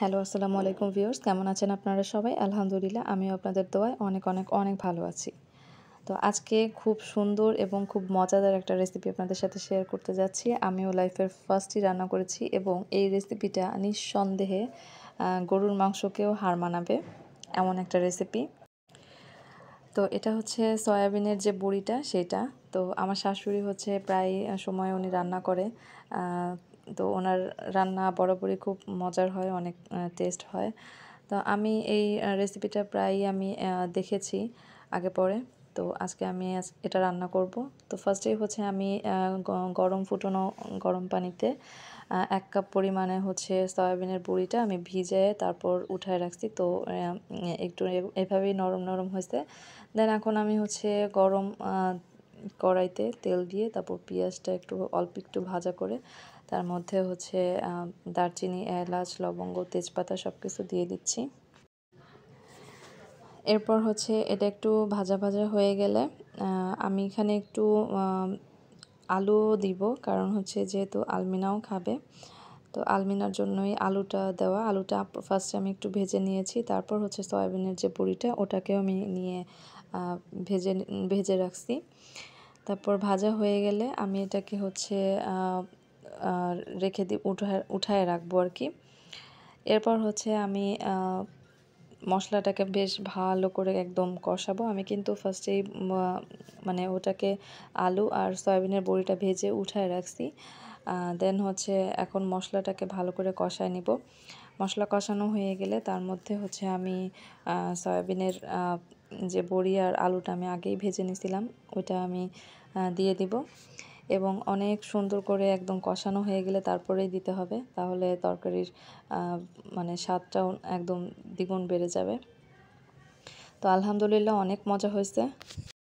hello আসসালামু আলাইকুম viewers কেমন আছেন আপনারা সবাই আলহামদুলিল্লাহ আমি আপনাদের দোয়ায় অনেক অনেক অনেক ভালো আছি তো আজকে খুব সুন্দর এবং খুব মজাদার একটা রেসিপি আপনাদের সাথে শেয়ার করতে যাচ্ছি আমিও লাইফের ফার্স্টই রান্না করেছি এবং এই রেসিপিটা নিঃসন্দেহে গরুর মাংসকেও হার মানাবে এমন একটা রেসিপি তো এটা হচ্ছে সয়াবিনের যে বড়িটা সেটা তো আমার শাশুড়ি হচ্ছে প্রায় সময় উনি রান্না করে তো ওনার রান্না বরাবরই খুব মজার হয় অনেক টেস্ট হয় তো আমি এই রেসিপিটা প্রায়ই আমি দেখেছি আগে পরে তো আজকে আমি এটা রান্না করব তো ফার্স্টেই হচ্ছে আমি গরম ফুটনো গরম পানিতে এক কাপ পরিমাণে হচ্ছে সয়াবিনের বুড়িটা আমি ভিজে তারপর উঠায় রাখছি তো একটু এভাবেই নরম নরম হয়েছে দেন এখন আমি হচ্ছে গরম কড়াইতে তেল দিয়ে তারপর পেঁয়াজটা একটু অল্প একটু ভাজা করে তার মধ্যে হচ্ছে দারচিনি এলাচ লবঙ্গ তেজপাতা সব কিছু দিয়ে দিচ্ছি এরপর হচ্ছে এটা একটু ভাজা ভাজা হয়ে গেলে আমি এখানে একটু আলু দিব কারণ হচ্ছে যেহেতু আলমিনাও খাবে তো আলমিনার জন্যই আলুটা দেওয়া আলুটা ফার্স্টে আমি একটু ভেজে নিয়েছি তারপর হচ্ছে সয়াবিনের যে বড়িটা ওটাকেও আমি নিয়ে ভেজে ভেজে রাখছি তারপর ভাজা হয়ে গেলে আমি এটাকে হচ্ছে রেখে দিই উঠায় উঠায় রাখবো আর কি এরপর হচ্ছে আমি মশলাটাকে বেশ ভালো করে একদম কষাবো আমি কিন্তু ফার্স্টেই মানে ওটাকে আলু আর সয়াবিনের বড়িটা ভেজে উঠায় রাখছি দেন হচ্ছে এখন মশলাটাকে ভালো করে কষায় নিব মশলা কষানো হয়ে গেলে তার মধ্যে হচ্ছে আমি সয়াবিনের যে বড়ি আর আলুটা আমি আগেই ভেজে নিয়েছিলাম ওইটা আমি দিয়ে দিব এবং অনেক সুন্দর করে একদম কষানো হয়ে গেলে তারপরেই দিতে হবে তাহলে তরকারির মানে স্বাদটাও একদম দ্বিগুণ বেড়ে যাবে তো আলহামদুলিল্লাহ অনেক মজা হয়েছে